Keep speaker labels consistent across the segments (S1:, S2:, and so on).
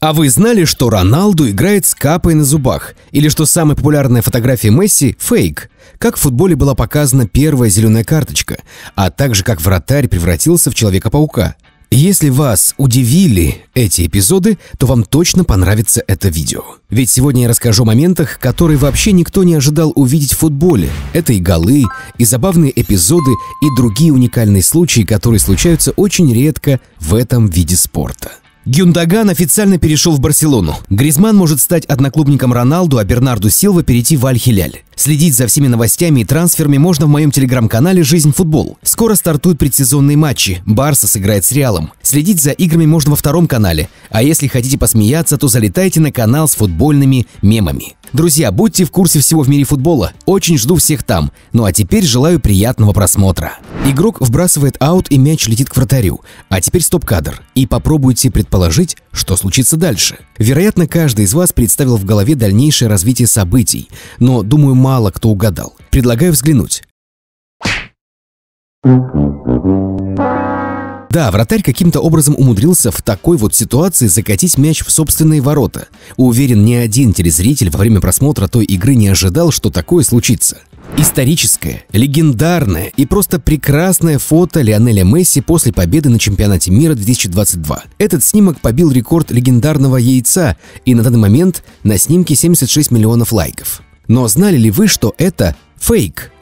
S1: А вы знали, что Роналду играет с капой на зубах? Или что самая популярная фотография Месси – фейк? Как в футболе была показана первая зеленая карточка? А также как вратарь превратился в Человека-паука? Если вас удивили эти эпизоды, то вам точно понравится это видео. Ведь сегодня я расскажу о моментах, которые вообще никто не ожидал увидеть в футболе. Это и голы, и забавные эпизоды, и другие уникальные случаи, которые случаются очень редко в этом виде спорта. Гюндаган официально перешел в Барселону. Гризман может стать одноклубником Роналду, а Бернарду Силва перейти в Аль-Хиляль. Следить за всеми новостями и трансферами можно в моем телеграм-канале «Жизнь футбол». Скоро стартуют предсезонные матчи. Барса сыграет с Реалом. Следить за играми можно во втором канале, а если хотите посмеяться, то залетайте на канал с футбольными мемами. Друзья, будьте в курсе всего в мире футбола, очень жду всех там. Ну а теперь желаю приятного просмотра. Игрок вбрасывает аут и мяч летит к вратарю. А теперь стоп-кадр и попробуйте предположить, что случится дальше. Вероятно, каждый из вас представил в голове дальнейшее развитие событий, но, думаю, мало кто угадал. Предлагаю взглянуть. Thank you. Да, вратарь каким-то образом умудрился в такой вот ситуации закатить мяч в собственные ворота. Уверен, ни один телезритель во время просмотра той игры не ожидал, что такое случится. Историческое, легендарное и просто прекрасное фото Лионеля Месси после победы на чемпионате мира 2022. Этот снимок побил рекорд легендарного яйца, и на данный момент на снимке 76 миллионов лайков. Но знали ли вы, что это фейк?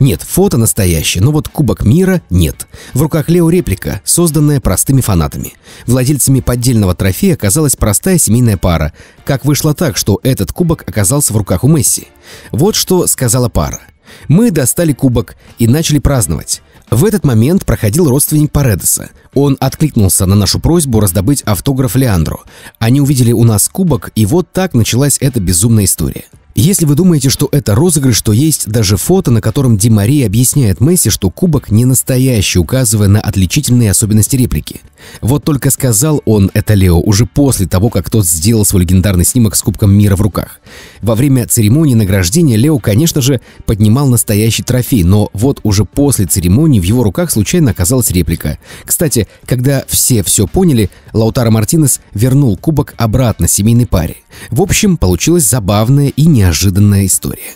S1: Нет, фото настоящее, но вот Кубок мира нет. В руках Лео реплика, созданная простыми фанатами. Владельцами поддельного трофея оказалась простая семейная пара. Как вышло так, что этот кубок оказался в руках у Месси? Вот что сказала пара. Мы достали кубок и начали праздновать. В этот момент проходил родственник Паредеса. Он откликнулся на нашу просьбу раздобыть автограф Леандру. Они увидели у нас кубок, и вот так началась эта безумная история. Если вы думаете, что это розыгрыш, то есть даже фото, на котором Ди Мария объясняет Месси, что кубок не настоящий, указывая на отличительные особенности реплики. Вот только сказал он это Лео уже после того, как тот сделал свой легендарный снимок с Кубком мира в руках. Во время церемонии награждения Лео, конечно же, поднимал настоящий трофей, но вот уже после церемонии в его руках случайно оказалась реплика. Кстати, когда все все поняли, Лаутаро Мартинес вернул кубок обратно семейной паре. В общем, получилось забавное и неожиданное неожиданная история.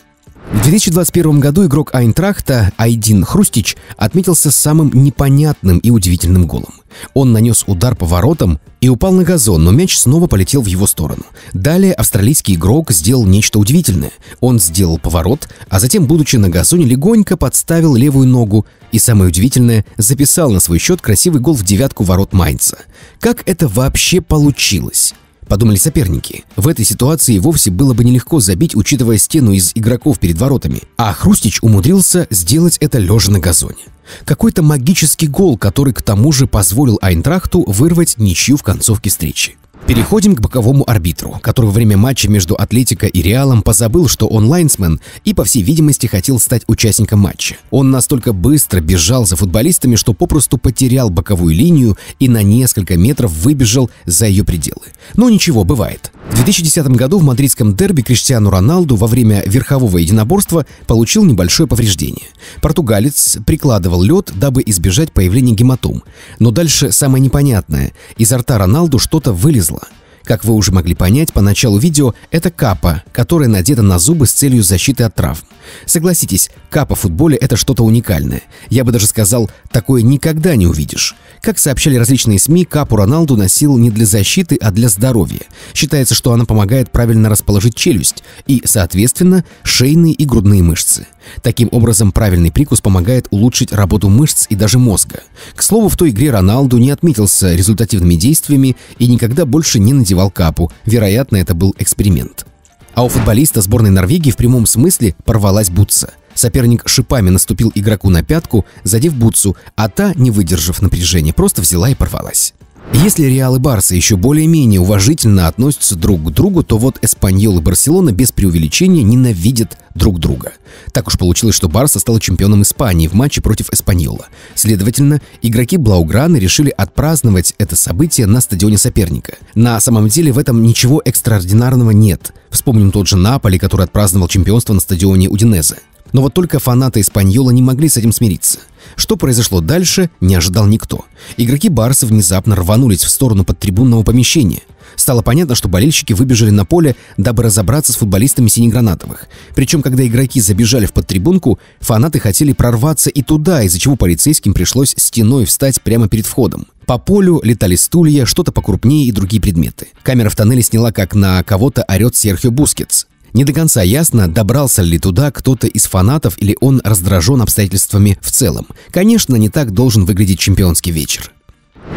S1: В 2021 году игрок Айнтрахта Айдин Хрустич отметился самым непонятным и удивительным голом. Он нанес удар по воротам и упал на газон, но мяч снова полетел в его сторону. Далее австралийский игрок сделал нечто удивительное. Он сделал поворот, а затем, будучи на газоне, легонько подставил левую ногу и, самое удивительное, записал на свой счет красивый гол в девятку ворот Майнца. Как это вообще получилось? подумали соперники. В этой ситуации вовсе было бы нелегко забить, учитывая стену из игроков перед воротами. А Хрустич умудрился сделать это лежа на газоне. Какой-то магический гол, который к тому же позволил Айнтрахту вырвать ничью в концовке встречи. Переходим к боковому арбитру, который во время матча между Атлетико и Реалом позабыл, что он лайнсмен и, по всей видимости, хотел стать участником матча. Он настолько быстро бежал за футболистами, что попросту потерял боковую линию и на несколько метров выбежал за ее пределы. Но ничего, бывает. В 2010 году в мадридском дерби Криштиану Роналду во время верхового единоборства получил небольшое повреждение. Португалец прикладывал лед, дабы избежать появления гематом. Но дальше самое непонятное. Изо рта Роналду что-то вылезло. Как вы уже могли понять по началу видео, это капа, которая надета на зубы с целью защиты от травм. Согласитесь, капа в футболе это что-то уникальное. Я бы даже сказал, такое никогда не увидишь. Как сообщали различные СМИ, капу Роналду носил не для защиты, а для здоровья. Считается, что она помогает правильно расположить челюсть и, соответственно, шейные и грудные мышцы. Таким образом, правильный прикус помогает улучшить работу мышц и даже мозга. К слову, в той игре Роналду не отметился результативными действиями и никогда больше не надевал капу. Вероятно, это был эксперимент. А у футболиста сборной Норвегии в прямом смысле порвалась бутса. Соперник шипами наступил игроку на пятку, задев бутсу, а та, не выдержав напряжения, просто взяла и порвалась. Если Реал и Барса еще более-менее уважительно относятся друг к другу, то вот Эспаньол и Барселона без преувеличения ненавидят друг друга. Так уж получилось, что Барса стала чемпионом Испании в матче против Эспаньола. Следовательно, игроки Блауграны решили отпраздновать это событие на стадионе соперника. На самом деле в этом ничего экстраординарного нет. Вспомним тот же Наполи, который отпраздновал чемпионство на стадионе Удинезе. Но вот только фанаты Испаньола не могли с этим смириться. Что произошло дальше, не ожидал никто. Игроки Барса внезапно рванулись в сторону подтрибунного помещения. Стало понятно, что болельщики выбежали на поле, дабы разобраться с футболистами Синегранатовых. Причем, когда игроки забежали в подтрибунку, фанаты хотели прорваться и туда, из-за чего полицейским пришлось стеной встать прямо перед входом. По полю летали стулья, что-то покрупнее и другие предметы. Камера в тоннеле сняла, как на кого-то орет Серхио Бускетс. Не до конца ясно, добрался ли туда кто-то из фанатов или он раздражен обстоятельствами в целом. Конечно, не так должен выглядеть чемпионский вечер.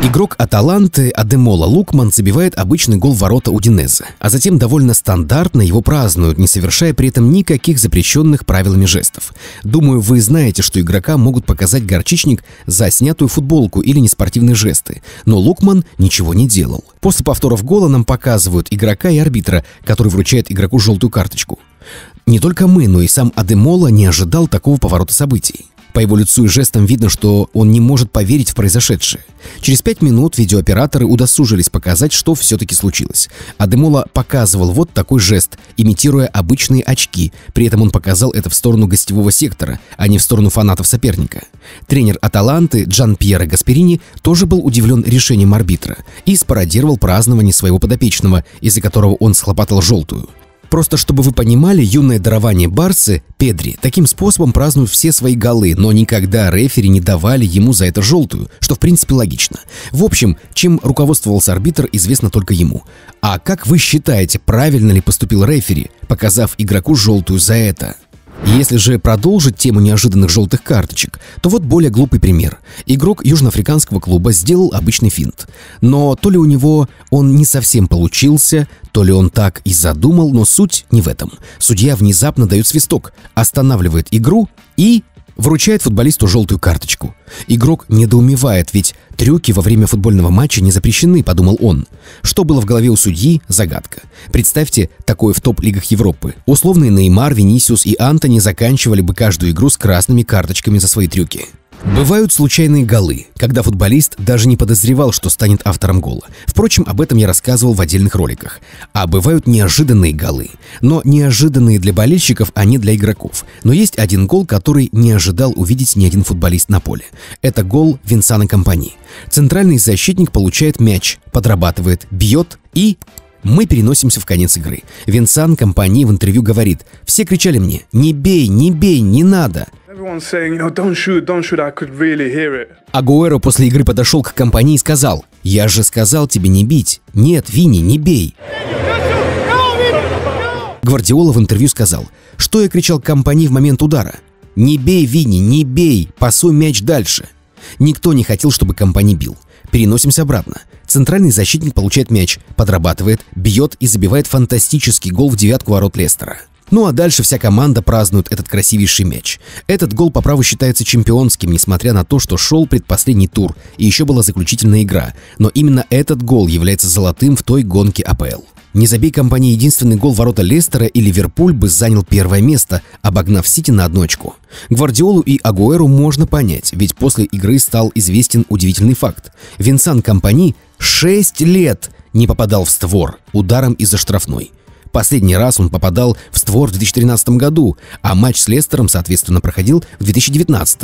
S1: Игрок Аталанты Адемола Лукман забивает обычный гол ворота Удинезе, а затем довольно стандартно его празднуют, не совершая при этом никаких запрещенных правилами жестов. Думаю, вы знаете, что игрока могут показать горчичник за снятую футболку или неспортивные жесты, но Лукман ничего не делал. После повторов гола нам показывают игрока и арбитра, который вручает игроку желтую карточку. Не только мы, но и сам Адемола не ожидал такого поворота событий. По его лицу и жестам видно, что он не может поверить в произошедшее. Через пять минут видеооператоры удосужились показать, что все-таки случилось. Адемола показывал вот такой жест, имитируя обычные очки. При этом он показал это в сторону гостевого сектора, а не в сторону фанатов соперника. Тренер Аталанты Джан Пьера Гасперини тоже был удивлен решением арбитра и спародировал празднование своего подопечного, из-за которого он схлопотал желтую. Просто чтобы вы понимали, юное дарование Барсы, Педри, таким способом празднуют все свои голы, но никогда рефери не давали ему за это желтую, что в принципе логично. В общем, чем руководствовался арбитр, известно только ему. А как вы считаете, правильно ли поступил рефери, показав игроку желтую за это? Если же продолжить тему неожиданных желтых карточек, то вот более глупый пример. Игрок южноафриканского клуба сделал обычный финт. Но то ли у него он не совсем получился, то ли он так и задумал, но суть не в этом. Судья внезапно дает свисток, останавливает игру и вручает футболисту желтую карточку. Игрок недоумевает, ведь трюки во время футбольного матча не запрещены, подумал он. Что было в голове у судьи – загадка. Представьте, такое в топ-лигах Европы. Условные Неймар, Венисиус и Антони заканчивали бы каждую игру с красными карточками за свои трюки. Бывают случайные голы, когда футболист даже не подозревал, что станет автором гола. Впрочем, об этом я рассказывал в отдельных роликах. А бывают неожиданные голы. Но неожиданные для болельщиков, а не для игроков. Но есть один гол, который не ожидал увидеть ни один футболист на поле. Это гол Винсана Компании. Центральный защитник получает мяч, подрабатывает, бьет и мы переносимся в конец игры. Винсан компании в интервью говорит, все кричали мне, не бей, не бей, не надо. Oh, Агуэро после игры подошел к компании и сказал, я же сказал тебе не бить. Нет, Винни, не бей. Гвардиола в интервью сказал, что я кричал компании в момент удара. Не бей, Винни, не бей, пасуй мяч дальше. Никто не хотел, чтобы компании бил. Переносимся обратно. Центральный защитник получает мяч, подрабатывает, бьет и забивает фантастический гол в девятку ворот Лестера. Ну а дальше вся команда празднует этот красивейший мяч. Этот гол по праву считается чемпионским, несмотря на то, что шел предпоследний тур и еще была заключительная игра. Но именно этот гол является золотым в той гонке АПЛ. Не забей компании единственный гол ворота Лестера и Ливерпуль бы занял первое место, обогнав Сити на одну очку. Гвардиолу и Агуэру можно понять, ведь после игры стал известен удивительный факт. Винсан Компани Шесть лет не попадал в створ ударом из-за штрафной. Последний раз он попадал в створ в 2013 году, а матч с Лестером, соответственно, проходил в 2019.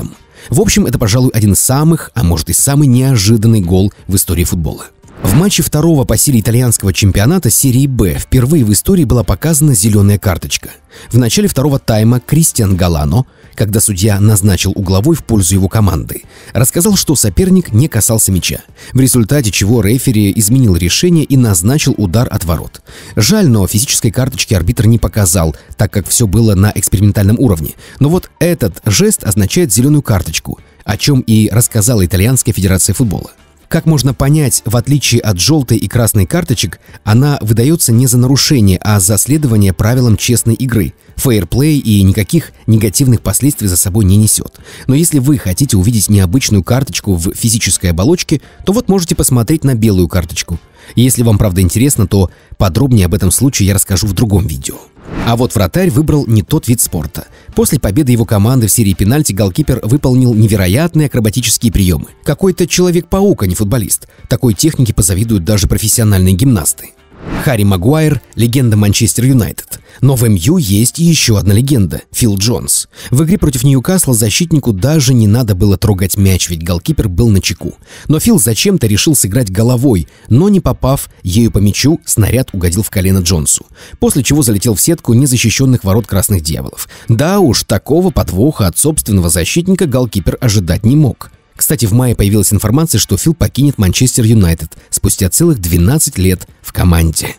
S1: В общем, это, пожалуй, один из самых, а может и самый неожиданный гол в истории футбола. В матче второго по силе итальянского чемпионата серии «Б» впервые в истории была показана зеленая карточка. В начале второго тайма Кристиан Галано, когда судья назначил угловой в пользу его команды, рассказал, что соперник не касался мяча, в результате чего рефери изменил решение и назначил удар от ворот. Жаль, но физической карточки арбитр не показал, так как все было на экспериментальном уровне. Но вот этот жест означает зеленую карточку, о чем и рассказала Итальянская Федерация футбола. Как можно понять, в отличие от желтой и красной карточек, она выдается не за нарушение, а за следование правилам честной игры. Фейерплей и никаких негативных последствий за собой не несет. Но если вы хотите увидеть необычную карточку в физической оболочке, то вот можете посмотреть на белую карточку. Если вам правда интересно, то подробнее об этом случае я расскажу в другом видео. А вот вратарь выбрал не тот вид спорта. После победы его команды в серии пенальти голкипер выполнил невероятные акробатические приемы. Какой-то Человек-паук, а не футболист. Такой технике позавидуют даже профессиональные гимнасты. Харри Магуайр – легенда Манчестер Юнайтед. Но в МЮ есть еще одна легенда – Фил Джонс. В игре против Ньюкасла защитнику даже не надо было трогать мяч, ведь голкипер был на чеку. Но Фил зачем-то решил сыграть головой, но не попав ею по мячу, снаряд угодил в колено Джонсу. После чего залетел в сетку незащищенных ворот Красных Дьяволов. Да уж, такого подвоха от собственного защитника голкипер ожидать не мог. Кстати, в мае появилась информация, что Фил покинет Манчестер Юнайтед спустя целых 12 лет команде.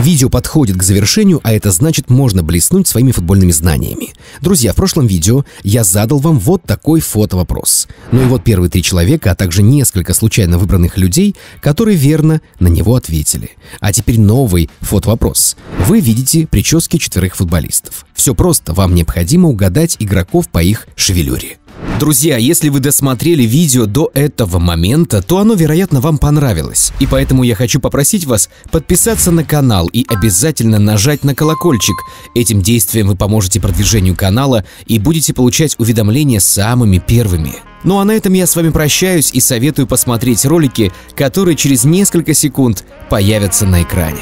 S1: Видео подходит к завершению, а это значит, можно блеснуть своими футбольными знаниями. Друзья, в прошлом видео я задал вам вот такой фото-вопрос. Ну и вот первые три человека, а также несколько случайно выбранных людей, которые верно на него ответили. А теперь новый фото-вопрос. Вы видите прически четверых футболистов. Все просто, вам необходимо угадать игроков по их шевелюре. Друзья, если вы досмотрели видео до этого момента, то оно, вероятно, вам понравилось. И поэтому я хочу попросить вас подписаться на канал и обязательно нажать на колокольчик. Этим действием вы поможете продвижению канала и будете получать уведомления самыми первыми. Ну а на этом я с вами прощаюсь и советую посмотреть ролики, которые через несколько секунд появятся на экране.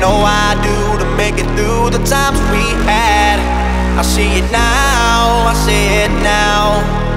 S1: know I times we had. I see it now, I see it now.